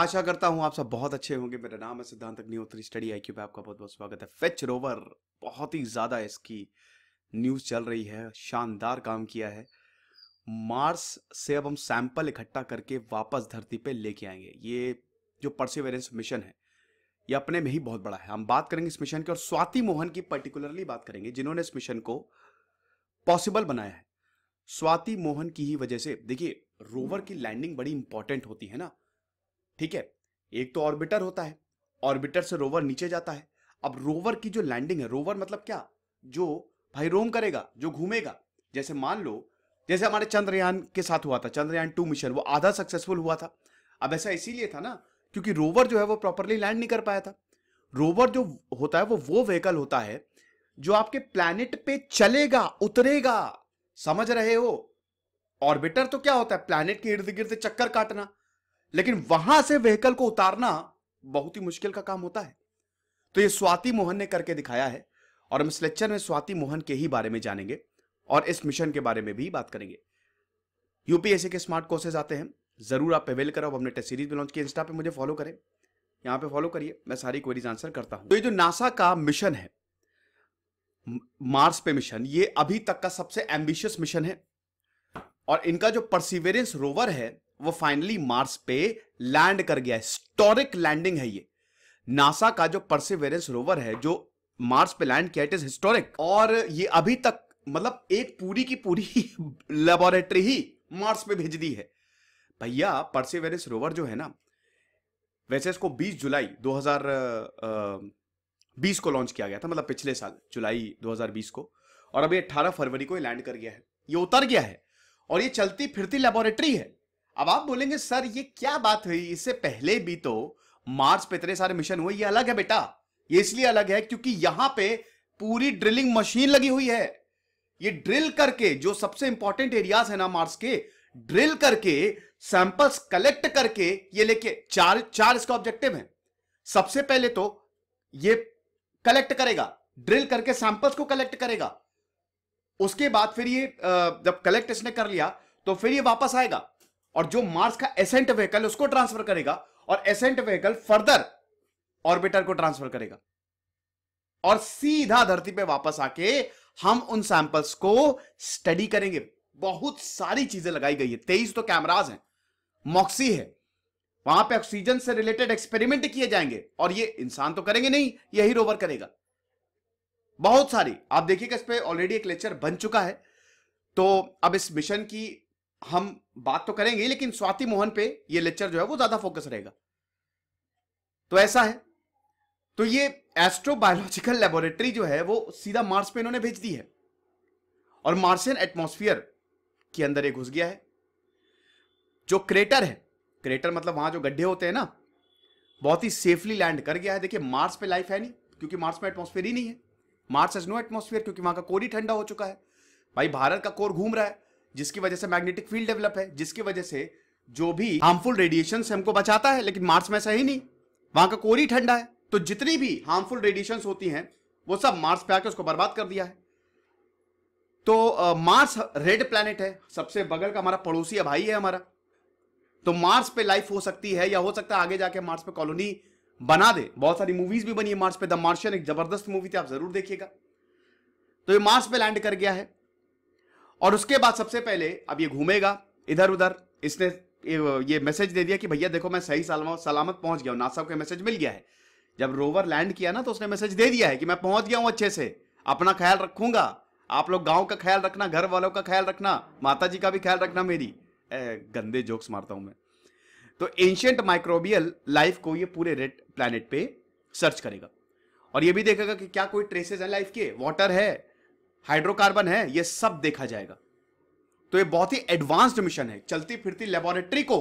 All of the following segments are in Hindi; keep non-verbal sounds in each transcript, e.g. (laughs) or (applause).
आशा करता हूं आप सब बहुत अच्छे होंगे मेरा नाम है सिद्धांत अग्निहोत्री स्टडी आई पे आपका बहुत बहुत स्वागत है फेच रोवर बहुत ही ज़्यादा इसकी न्यूज़ चल रही है शानदार काम किया है मार्स से अब हम सैंपल इकट्ठा करके वापस धरती पे लेके आएंगे ये जो परसिवेरेंस मिशन है ये अपने में ही बहुत बड़ा है हम बात करेंगे इस मिशन की और स्वाति मोहन की पर्टिकुलरली बात करेंगे जिन्होंने इस मिशन को पॉसिबल बनाया है स्वाति मोहन की ही वजह से देखिए रोवर की लैंडिंग बड़ी इंपॉर्टेंट होती है ना ठीक है एक तो ऑर्बिटर होता है ऑर्बिटर से रोवर नीचे जाता है अब रोवर की जो लैंडिंग है रोवर मतलब क्या जो भाई रोम करेगा जो घूमेगा जैसे मान लो जैसे हमारे चंद्रयान के साथ हुआ था चंद्रयान टू मिशन वो आधा सक्सेसफुल हुआ था अब ऐसा इसीलिए था ना क्योंकि रोवर जो है वो प्रॉपरली लैंड नहीं कर पाया था रोवर जो होता है वो वो व्हीकल होता है जो आपके प्लैनेट पे चलेगा उतरेगा समझ रहे हो ऑर्बिटर तो क्या होता है प्लैनेट के इर्द गिर्द चक्कर काटना लेकिन वहां से व्हीकल को उतारना बहुत ही मुश्किल का काम होता है तो ये स्वाति मोहन ने करके दिखाया है और हम इस लेक्चर में स्वाति मोहन के ही बारे में जानेंगे और इस मिशन के बारे में भी बात करेंगे यूपीएससी के स्मार्ट कोर्सेज आते हैं जरूर आप अवेल करो हमने टेस्ट सीरीज भी लॉन्च की इंस्टा पे मुझे फॉलो करें यहां पे फॉलो करिए मैं सारी क्वेरीज आंसर करता हूं तो ये जो नासा का मिशन है मार्स पे मिशन ये अभी तक का सबसे एम्बिशियस मिशन है और इनका जो परसिवेरेंस रोवर है वो फाइनली मार्स पे लैंड कर गया हिस्टोरिक लैंडिंग है ये नासा का जो परसिवेरेंस रोवर है जो मार्स पे लैंड किया इट इज हिस्टोरिक और ये अभी तक मतलब एक पूरी की पूरी लेबोरेटरी (laughs) ही मार्स पे भेज दी है भैया परसिवेरेंस रोवर जो है ना वैसे इसको 20 जुलाई 2020 को लॉन्च किया गया था मतलब पिछले साल जुलाई 2020 को और अभी 18 फरवरी को लैंड कर गया है ये उतर गया है और ये चलती फिरती लेबोरेटरी है अब आप बोलेंगे सर ये क्या बात हुई इससे पहले भी तो मार्स पे इतने सारे मिशन हुए ये अलग है बेटा ये इसलिए अलग है क्योंकि यहां पे पूरी ड्रिलिंग मशीन लगी हुई है ये ड्रिल करके जो सबसे इंपॉर्टेंट एरियाज है ना मार्स के ड्रिल करके सैंपल्स कलेक्ट करके ये लेके चार चार इसका ऑब्जेक्टिव है सबसे पहले तो ये कलेक्ट करेगा ड्रिल करके सैंपल्स को कलेक्ट करेगा उसके बाद फिर ये जब कलेक्ट इसने कर लिया तो फिर ये वापस आएगा और जो मार्स का एसेंट व्हीकल उसको ट्रांसफर करेगा और एसेंट व्हीकल फर्दर ऑर्बिटर को ट्रांसफर करेगा और सीधा धरती पे वापस आके हम उन सैंपल्स को स्टडी करेंगे बहुत सारी चीजें लगाई गई है तेईस तो कैमराज हैं मॉक्सी है वहां पे ऑक्सीजन से रिलेटेड एक्सपेरिमेंट किए जाएंगे और ये इंसान तो करेंगे नहीं यही रोवर करेगा बहुत सारी आप देखिएगा इस पर ऑलरेडी एक लेक्चर बन चुका है तो अब इस मिशन की हम बात तो करेंगे लेकिन स्वाति मोहन पे ये लेक्चर जो है वो ज्यादा फोकस रहेगा तो ऐसा है तो ये एस्ट्रोबायोलॉजिकल लेबोरेटरी जो है वो सीधा मार्स पे इन्होंने भेज दी है और मार्सियन एटमोस्फियर के अंदर ये घुस गया है जो क्रेटर है क्रेटर मतलब वहां जो गड्ढे होते हैं ना बहुत ही सेफली लैंड कर गया है देखिए मार्स पे लाइफ है नहीं क्योंकि मार्स में एटमॉस्फेयर ही नहीं है मार्स एज नो एटमॉस्फेयर क्योंकि वहां का कोर ही ठंडा हो चुका है भाई भारत का कोर घूम रहा है जिसकी वजह से मैग्नेटिक फील्ड डेवलप है जिसकी वजह से जो भी हार्मफुल रेडिएशन से हमको बचाता है लेकिन मार्स में ऐसा ही नहीं वहां का कोरी ठंडा है तो जितनी भी हार्मफुल रेडिएशन होती हैं वो सब मार्स पे आकर उसको बर्बाद कर दिया है तो मार्स रेड प्लैनेट है सबसे बगल का हमारा पड़ोसी है भाई है हमारा तो मार्स पे लाइफ हो सकती है या हो सकता है आगे जाके मार्स पे कॉलोनी बना दे बहुत सारी मूवीज भी बनी है मार्स पे द मार्शियन एक जबरदस्त मूवी थी आप जरूर देखिएगा तो ये मार्स पे लैंड कर गया है और उसके बाद सबसे पहले अब ये घूमेगा इधर उधर इसने ये मैसेज दे दिया कि भैया देखो मैं सही सलामत पहुंच गया हूं नासा को मैसेज मिल गया है जब रोवर लैंड किया ना तो उसने मैसेज दे दिया है कि मैं पहुंच गया हूं अच्छे से अपना ख्याल रखूंगा आप लोग गांव का ख्याल रखना घर वालों का ख्याल रखना माता जी का भी ख्याल रखना मेरी ए, गंदे जोक्स मारता हूं मैं तो एंशियंट माइक्रोबियल लाइफ को ये पूरे रेड प्लान पे सर्च करेगा और ये भी देखेगा कि क्या कोई ट्रेसेस है लाइफ के वाटर है हाइड्रोकार्बन है ये सब देखा जाएगा तो ये बहुत ही एडवांस्ड मिशन है चलती फिरती लेबोरेटरी को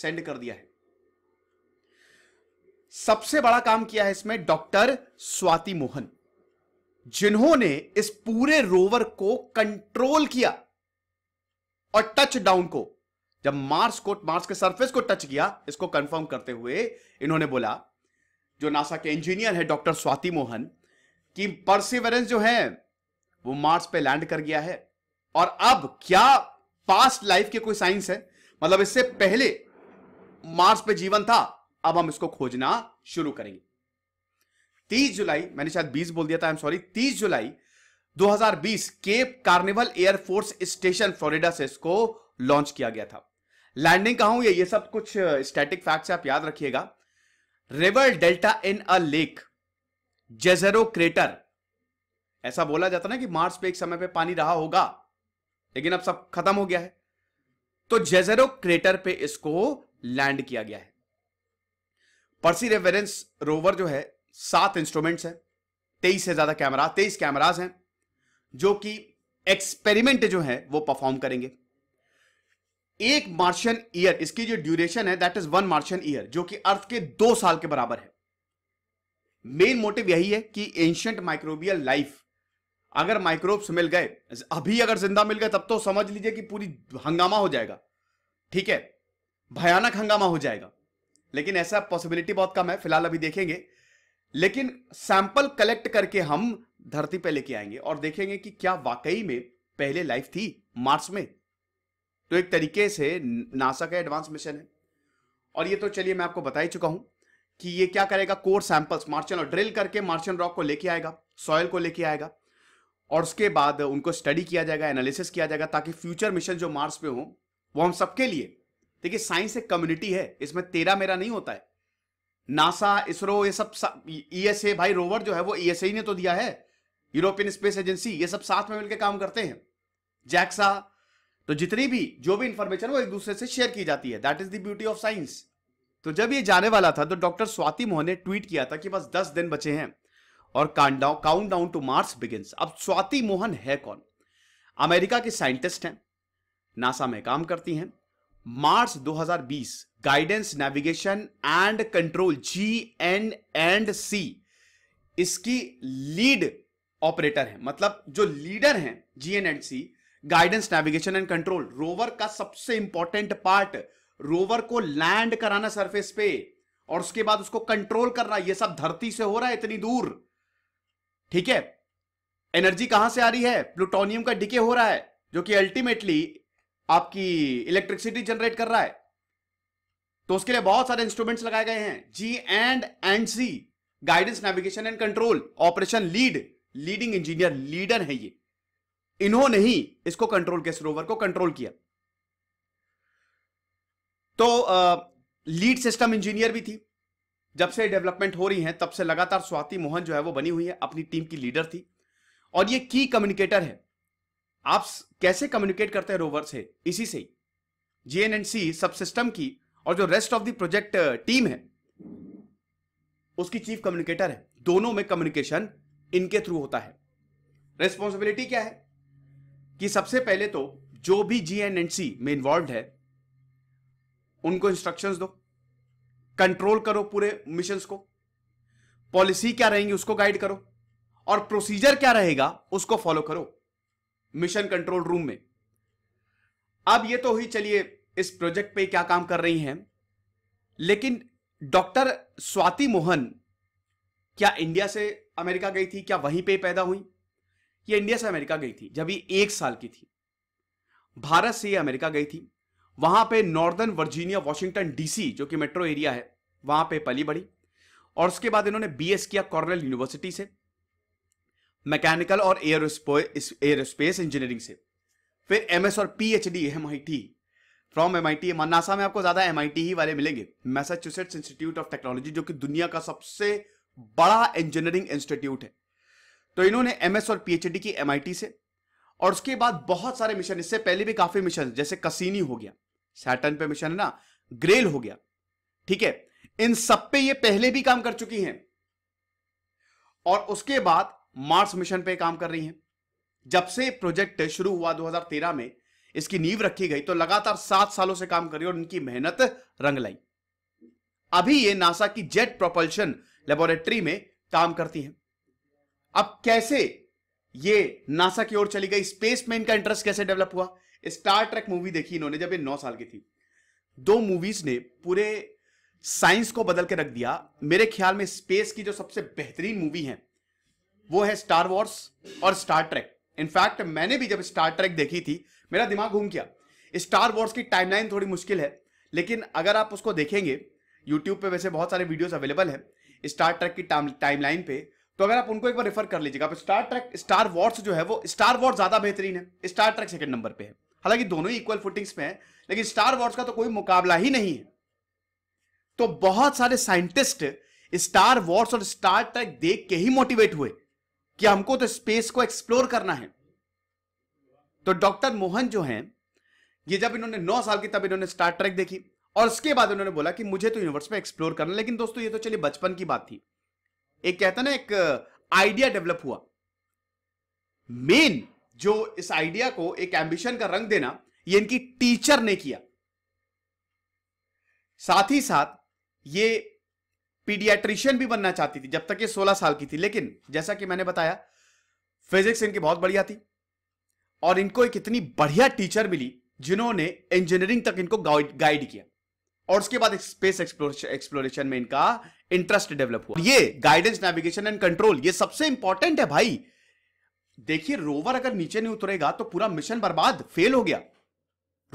सेंड कर दिया है सबसे बड़ा काम किया है इसमें डॉक्टर स्वाति मोहन जिन्होंने इस पूरे रोवर को कंट्रोल किया और टच डाउन को जब मार्स को मार्स के सरफेस को टच किया इसको कंफर्म करते हुए इन्होंने बोला जो नासा के इंजीनियर है डॉक्टर स्वाति मोहन कि परसिवरेंस जो है वो मार्स पे लैंड कर गया है और अब क्या पास्ट लाइफ के कोई साइंस है मतलब इससे पहले मार्स पे जीवन था अब हम इसको खोजना शुरू करेंगे 30 जुलाई मैंने शायद 20 बोल दिया था आई एम सॉरी 30 जुलाई 2020 Cape Canaveral Air Force Station Florida से इसको लॉन्च किया गया था लैंडिंग कहा ये, ये सब कुछ स्टैटिक फैक्ट्स आप याद रखिएगा river delta in a lake Jezero crater ऐसा बोला जाता ना कि मार्स पे एक समय पे पानी रहा होगा लेकिन अब सब खत्म हो गया है तो जेजेरो क्रेटर पे इसको लैंड किया गया है परसी रेफरेंस रोवर जो है सात इंस्ट्रूमेंट्स है तेईस से ज्यादा कैमरा तेईस कैमराज हैं जो कि एक्सपेरिमेंट जो है वो परफॉर्म करेंगे एक मार्शियन ईयर इसकी जो ड्यूरेशन है that is one Martian year जो कि अर्थ के दो साल के बराबर है मेन मोटिव यही है कि एंशियंट माइक्रोबियल लाइफ अगर माइक्रोब्स मिल गए अभी अगर जिंदा मिल गए तब तो समझ लीजिए कि पूरी हंगामा हो जाएगा ठीक है भयानक हंगामा हो जाएगा लेकिन ऐसा पॉसिबिलिटी बहुत कम है फिलहाल अभी देखेंगे लेकिन सैंपल कलेक्ट करके हम धरती पर लेके आएंगे और देखेंगे कि क्या वाकई में पहले लाइफ थी मार्स में तो एक तरीके से नासा का एडवांस मिशन है और ये तो चलिए मैं आपको बता ही चुका हूं कि ये क्या करेगा कोर सैंपल्स मार्शियन और ड्रिल करके मार्शियन रॉक को लेके आएगा सॉयल को लेके आएगा और उसके बाद उनको स्टडी किया जाएगा एनालिसिस किया जाएगा ताकि फ्यूचर मिशन जो मार्स पे हो वो हम सबके लिए देखिए साइंस एक कम्युनिटी है इसमें तेरा मेरा नहीं होता है नासा इसरो ये सब ईएसए e भाई रोवर जो है वो ईएसए e ने तो दिया है यूरोपियन स्पेस एजेंसी ये सब साथ में मिलकर काम करते हैं जैक्सा तो जितनी भी जो भी इंफॉर्मेशन वो एक दूसरे से शेयर की जाती है that is the beauty of science तो जब ये जाने वाला था तो डॉक्टर स्वाति मोहन ने ट्वीट किया था कि बस दस दिन बचे हैं और countdown to Mars begins अब स्वाति मोहन है कौन अमेरिका की साइंटिस्ट हैं नासा में काम करती हैं मार्च 2020 guidance navigation and control G N and C इसकी लीड ऑपरेटर है मतलब जो लीडर हैं G N and C guidance navigation and control rover का सबसे इंपॉर्टेंट पार्ट रोवर को लैंड कराना सरफेस पे और उसके बाद उसको कंट्रोल करना यह सब धरती से हो रहा है इतनी दूर ठीक है एनर्जी कहां से आ रही है प्लूटोनियम का डिके हो रहा है जो कि अल्टीमेटली आपकी इलेक्ट्रिसिटी जनरेट कर रहा है तो उसके लिए बहुत सारे इंस्ट्रूमेंट्स लगाए गए हैं G and and C guidance navigation and control operation lead leading engineer leader है ये इन्होंने ही इसको कंट्रोल के सरोवर को कंट्रोल किया तो लीड सिस्टम इंजीनियर भी थी जब से डेवलपमेंट हो रही है तब से लगातार स्वाति मोहन जो है वो बनी हुई है अपनी टीम की लीडर थी और ये की कम्युनिकेटर है आप कैसे कम्युनिकेट करते हैं रोवर से इसी से जीएनएनसी सब सिस्टम की और जो rest of the project team है उसकी चीफ कम्युनिकेटर है दोनों में कम्युनिकेशन इनके थ्रू होता है रेस्पॉन्सिबिलिटी क्या है कि सबसे पहले तो जो भी जीएनएनसी में इन्वॉल्व है उनको इंस्ट्रक्शंस दो कंट्रोल करो पूरे मिशन को पॉलिसी क्या रहेंगी उसको गाइड करो और प्रोसीजर क्या रहेगा उसको फॉलो करो मिशन कंट्रोल रूम में अब ये तो हुई चलिए इस प्रोजेक्ट पे क्या काम कर रही हैं लेकिन डॉक्टर स्वाति मोहन क्या इंडिया से अमेरिका गई थी क्या वहीं पे पैदा हुई ये इंडिया से अमेरिका गई थी जब ये एक साल की थी भारत से ये अमेरिका गई थी वहां पे नॉर्दर्न वर्जीनिया वॉशिंगटन डीसी जो कि मेट्रो एरिया है वहां पे पली बड़ी और उसके बाद इन्होंने बीएस किया कॉर्नल यूनिवर्सिटी से मैकेनिकल और एयरोस्पेस इंजीनियरिंग से फिर एमएस और पीएचडी एमआईटी फ्रॉम एमआईटी मनासा में आपको ज्यादा एमआईटी ही वाले मिलेंगे मैसाचुसेट्स इंस्टीट्यूट ऑफ टेक्नोलॉजी जो कि दुनिया का सबसे बड़ा इंजीनियरिंग इंस्टीट्यूट है तो इन्होंने एमएस और पीएचडी की एमआईटी से और उसके बाद बहुत सारे मिशन इससे पहले भी काफी मिशन जैसे कसीनी हो गया सैटन पे मिशन है ना ग्रेल हो गया ठीक है इन सब पे ये पहले भी काम कर चुकी हैं और उसके बाद मार्स मिशन पे काम कर रही हैं जब से प्रोजेक्ट शुरू हुआ 2013 में इसकी नींव रखी गई तो लगातार सात सालों से काम कर रही और इनकी मेहनत रंग लाई अभी ये नासा की जेट प्रोपल्शन लेबोरेटरी में काम करती हैं अब कैसे ये नासा की ओर चली गई स्पेस में इनका इंटरेस्ट कैसे डेवलप हुआ स्टार ट्रैक मूवी देखी इन्होंने जब ये नौ साल की थी दो मूवीज ने पूरे साइंस को बदल के रख दिया मेरे ख्याल में स्पेस की जो सबसे बेहतरीन मूवी है वो है स्टार वॉर्स और स्टार ट्रैक इनफैक्ट मैंने भी जब स्टार ट्रैक देखी थी मेरा दिमाग घूम गया स्टार वॉर्स की टाइमलाइन थोड़ी मुश्किल है लेकिन अगर आप उसको देखेंगे यूट्यूब पे वैसे बहुत सारे वीडियोस अवेलेबल हैं स्टार ट्रैक की टाइमलाइन पे तो अगर आप उनको एक बार रेफर कर लीजिएगा स्टार ट्रैक स्टार वॉर्स जो है वो स्टार वॉर्स ज्यादा बेहतरीन है स्टार ट्रैक सेकंड नंबर पे है हालांकि दोनों ही इक्वल फुटिंग्स पे है लेकिन स्टार वॉर्स का तो कोई मुकाबला ही नहीं है तो बहुत सारे साइंटिस्ट स्टार वॉर्स और स्टार ट्रैक देख के ही मोटिवेट हुए कि हमको तो स्पेस को एक्सप्लोर करना है तो डॉक्टर मोहन जो हैं ये जब इन्होंने नौ साल की तब इन्होंने स्टार ट्रैक देखी और उसके बाद उन्होंने बोला कि मुझे तो यूनिवर्स में एक्सप्लोर करना लेकिन दोस्तों ये तो चलिए बचपन की बात थी एक कहता ना एक आइडिया डेवलप हुआ मेन जो इस आइडिया को एक एम्बिशन का रंग देना ये इनकी टीचर ने किया साथ ही साथ ये पीडियाट्रिशियन भी बनना चाहती थी जब तक ये 16 साल की थी लेकिन जैसा कि मैंने बताया फिजिक्स इनकी बहुत बढ़िया थी और इनको एक इतनी बढ़िया टीचर मिली जिन्होंने इंजीनियरिंग तक इनको गाइड किया और उसके बाद स्पेस एक्सप्लोरेशन में इनका इंटरेस्ट डेवलप हुआ ये गाइडेंस नेविगेशन एंड कंट्रोल ये सबसे इंपॉर्टेंट है भाई देखिए रोवर अगर नीचे नहीं उतरेगा तो पूरा मिशन बर्बाद फेल हो गया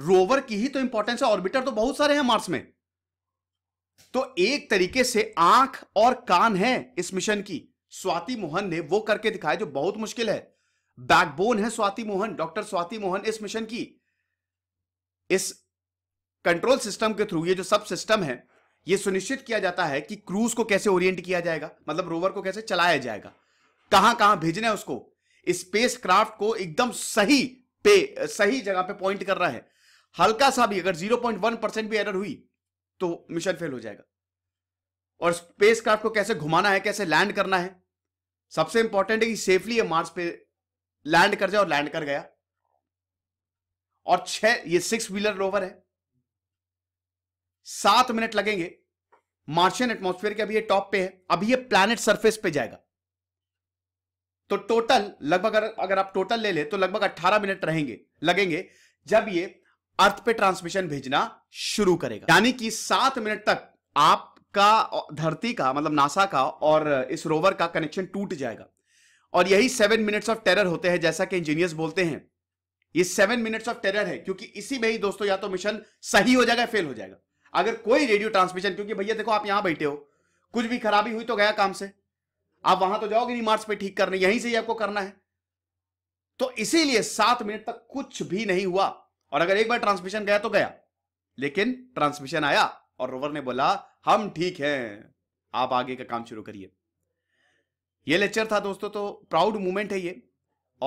रोवर की ही तो इंपॉर्टेंस है ऑर्बिटर तो बहुत सारे हैं मार्स में तो एक तरीके से आंख और कान है इस मिशन की स्वाति मोहन ने वो करके दिखाया जो बहुत मुश्किल है बैकबोन है स्वाति मोहन डॉक्टर स्वाति मोहन इस मिशन की इस कंट्रोल सिस्टम के थ्रू ये जो सब सिस्टम है ये सुनिश्चित किया जाता है कि क्रूज को कैसे ओरिएंट किया जाएगा मतलब रोवर को कैसे चलाया जाएगा कहां कहां भेजना है उसको स्पेस क्राफ्ट को एकदम सही पे सही जगह पे पॉइंट कर रहा है हल्का सा भी अगर 0.1 परसेंट भी एरर हुई तो मिशन फेल हो जाएगा और स्पेसक्राफ्ट को कैसे घुमाना है कैसे लैंड करना है सबसे इंपॉर्टेंट है कि सेफली ये मार्स पे लैंड कर जाए और लैंड कर गया और छह ये सिक्स व्हीलर रोवर है सात मिनट लगेंगे मार्शियन एटमोस्फेयर के अभी ये टॉप पे है अभी ये प्लैनेट सरफेस पे जाएगा तो टोटल लगभग अगर, अगर आप टोटल ले ले तो लगभग 18 मिनट रहेंगे लगेंगे जब ये अर्थ पे ट्रांसमिशन भेजना शुरू करेगा यानी कि सात मिनट तक आपका धरती का मतलब नासा का और इस रोवर का कनेक्शन टूट जाएगा और यही सेवन मिनट्स ऑफ टेरर होते हैं जैसा कि इंजीनियर्स बोलते हैं ये सेवन मिनट्स ऑफ टेरर है क्योंकि इसी में ही दोस्तों या तो मिशन सही हो जाएगा फेल हो जाएगा अगर कोई रेडियो ट्रांसमिशन क्योंकि भैया देखो आप यहां बैठे हो कुछ भी खराबी हुई तो गया काम से आप वहां तो जाओगे नहीं मार्च पे ठीक करने यहीं से ही आपको करना है तो इसीलिए सात मिनट तक कुछ भी नहीं हुआ और अगर एक बार ट्रांसमिशन गया तो गया लेकिन ट्रांसमिशन आया और रोवर ने बोला हम ठीक हैं आप आगे का काम शुरू करिए ये लेक्चर था दोस्तों तो प्राउड मूवमेंट है ये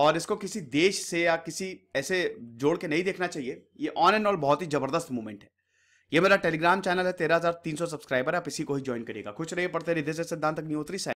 और इसको किसी देश से या किसी ऐसे जोड़ के नहीं देखना चाहिए ये ऑन एंड ऑल बहुत ही जबरदस्त मूवमेंट है ये मेरा टेलीग्राम चैनल है तेरह हजार तीन सौ सब्सक्राइबर आप इसी को ही ज्वाइन करिएगा कुछ रहिए पढ़ते रहिए सिद्धांत अग्निहोत्री